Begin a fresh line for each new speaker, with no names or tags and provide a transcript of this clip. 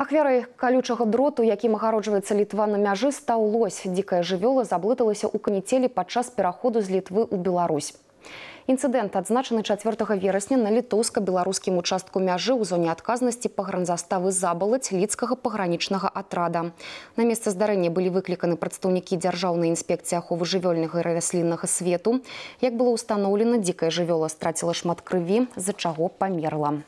Ахвярой колючага дроту, якім агароджваецца літва на мяжы, стаў лось. Дзікая жывёла заблыталася ў канітелі падчас пераходу з літвы ў Беларусь. Інцыдэнт адзначаны 4 верасня на літоўска-беларускім участку мяжы ў зоне адказнасці пагранзаставы забалаць лідцкага пагранічнага атрада. На месца здарэння былі выкліканы прадстаўнікі дзяржаўнай інспекцыі аховы жывёльнага і равяслінага свету. Як было ўстаноўлена, дзікая жывёла страціла шмат крыві, з-за чаго памерла.